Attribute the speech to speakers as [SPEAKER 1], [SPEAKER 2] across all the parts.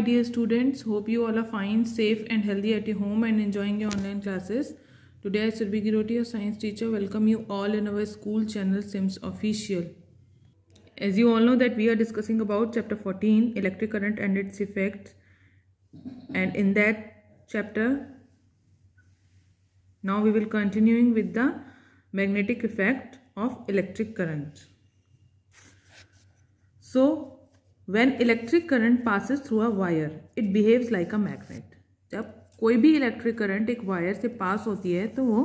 [SPEAKER 1] my dear students hope you all are fine safe and healthy at your home and enjoying your online classes today i surbi giroti your science teacher welcome you all in our school channel sims official as you all know that we are discussing about chapter 14 electric current and its effects and in that chapter now we will continuing with the magnetic effect of electric current so when electric current passes through a wire it behaves like a magnet जब कोई भी electric current एक wire से पास होती है तो वो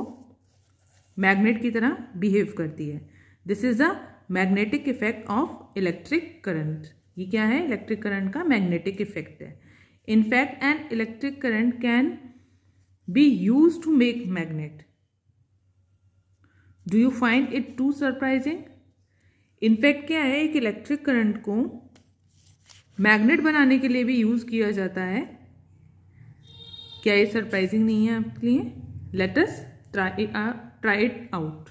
[SPEAKER 1] magnet की तरह बिहेव करती है this is the magnetic effect of electric current ये क्या है इलेक्ट्रिक करंट का मैग्नेटिक इफेक्ट है in fact and electric current can be use to make magnet do you find it too surprising in fact क्या है एक इलेक्ट्रिक करंट को magnet बनाने के लिए भी यूज़ किया जाता है क्या ये सरप्राइजिंग नहीं है आपके लिए let's try try it out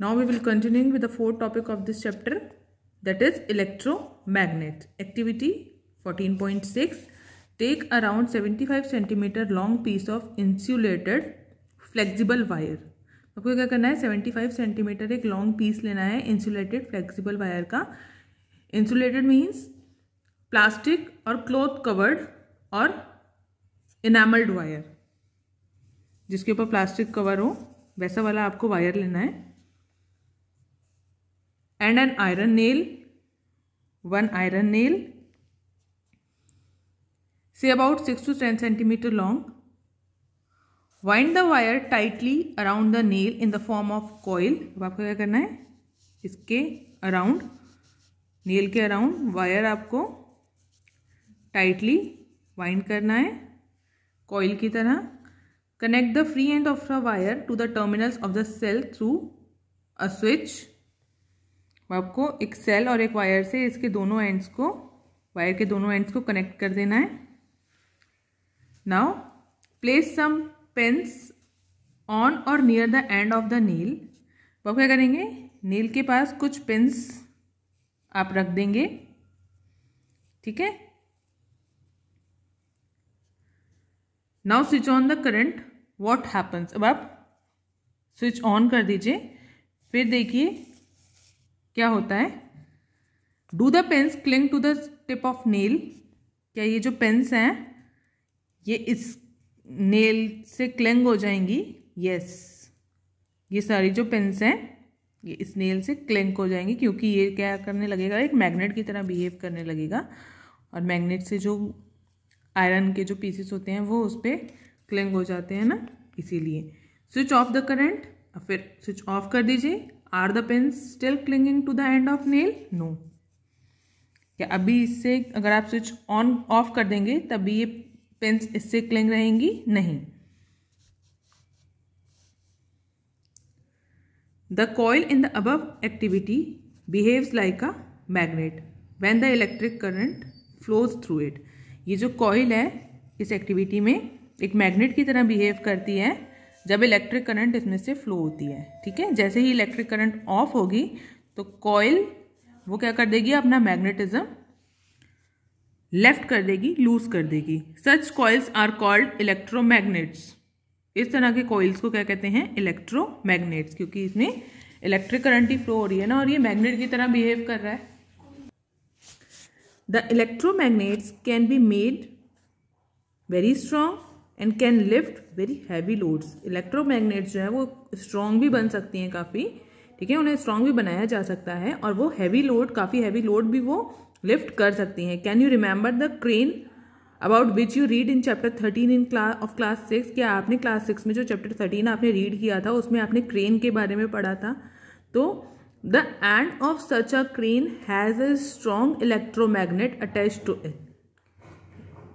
[SPEAKER 1] now we will continue with the fourth topic of this chapter that is electromagnet activity fourteen point six take around seventy five centimetre long piece of insulated flexible wire आपको क्या करना है seventy five centimetre एक long piece लेना है insulated flexible wire का insulated means plastic और cloth covered और इनामल्ड वायर जिसके ऊपर प्लास्टिक कवर हो वैसा वाला आपको वायर लेना है and an iron nail one iron nail से about six to ten centimetre long wind the wire tightly around the nail in the form of coil अब आपको क्या करना है इसके अराउंड नेल के अराउंड वायर आपको टाइटली वाइंड करना है कॉयल की तरह connect the free end of the wire to the terminals of the cell through a switch आपको एक सेल और एक वायर से इसके दोनों एंड्स को वायर के दोनों एंड्स को कनेक्ट कर देना है now place some pins on और near the end of the nail वो क्या करेंगे नील के पास कुछ पेंस आप रख देंगे ठीक है now switch on the current what happens अब आप स्विच ऑन कर दीजिए फिर देखिए क्या होता है do the pins cling to the tip of nail क्या ये जो पेंस हैं ये इस नेल से क्लेंग हो जाएंगी यस ये सारी जो पेंस हैं ये इस नेल से क्लेंक हो जाएंगी क्योंकि ये क्या करने लगेगा एक मैग्नेट की तरह बिहेव करने लगेगा और मैग्नेट से जो आयरन के जो पीसेस होते हैं वो उस पर क्लेंक हो जाते हैं ना इसीलिए स्विच ऑफ द करंट फिर स्विच ऑफ कर दीजिए are the pins still clinging to the end of nail no क्या अभी इससे अगर आप स्विच ऑन ऑफ कर देंगे तभी ये पेन्स इससे क्लिंग रहेंगी नहीं the coil in the above activity behaves like a magnet when the electric current flows through it ये जो कॉयल है इस एक्टिविटी में एक मैग्नेट की तरह बिहेव करती है जब इलेक्ट्रिक करंट इसमें से फ्लो होती है ठीक है जैसे ही इलेक्ट्रिक करंट ऑफ होगी तो कॉयल वो क्या कर देगी अपना मैग्नेटिज्म लेफ्ट कर देगी लूज कर देगी such coils are called electromagnets इस तरह के कॉइल्स को क्या कहते हैं इलेक्ट्रोमैग्नेट्स क्योंकि इसमें इलेक्ट्रिक करंट ही फ्लो हो रही है ना और ये मैग्नेट की तरह बिहेव कर रहा है the electromagnets can be made very strong and can lift very heavy loads electromagnets जो है वो स्ट्रांग भी बन सकती हैं काफ़ी ठीक है उन्हें स्ट्रांग भी बनाया जा सकता है और वो हैवी लोड काफ़ी हैवी लोड भी वो लिफ्ट कर सकती हैं can you remember the crane about which you read in chapter thirteen in class of class six क्या आपने क्लास सिक्स में जो चैप्टर थर्टीन आपने रीड किया था उसमें आपने क्रेन के बारे में पढ़ा था तो the end of such a crane has a strong electromagnet attach to it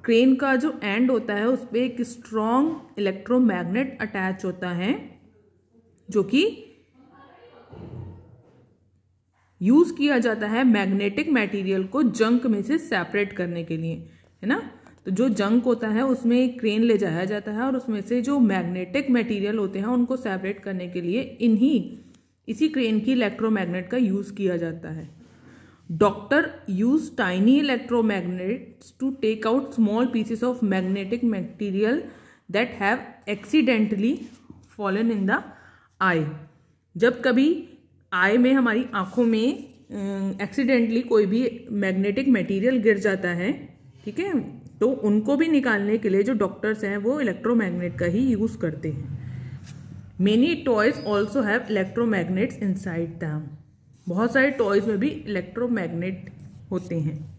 [SPEAKER 1] crane का जो एंड होता है उस पर एक स्ट्रॉन्ग इलेक्ट्रोमैग्नेट अटैच होता है जो कि यूज़ किया जाता है मैग्नेटिक मटेरियल को जंक में से सेपरेट करने के लिए है ना तो जो जंक होता है उसमें एक क्रेन ले जाया जाता है और उसमें से जो मैग्नेटिक मटेरियल होते हैं उनको सेपरेट करने के लिए इन्हीं इसी क्रेन की इलेक्ट्रोमैग्नेट का यूज़ किया जाता है doctor use tiny electromagnets to take out small pieces of magnetic material that have accidentally fallen in the eye जब कभी आई में हमारी आंखों में एक्सीडेंटली कोई भी मैग्नेटिक मटेरियल गिर जाता है ठीक है तो उनको भी निकालने के लिए जो डॉक्टर्स हैं वो इलेक्ट्रोमैग्नेट का ही यूज़ करते हैं many toys also have electromagnets inside them बहुत सारे टॉयज में भी इलेक्ट्रोमैग्नेट होते हैं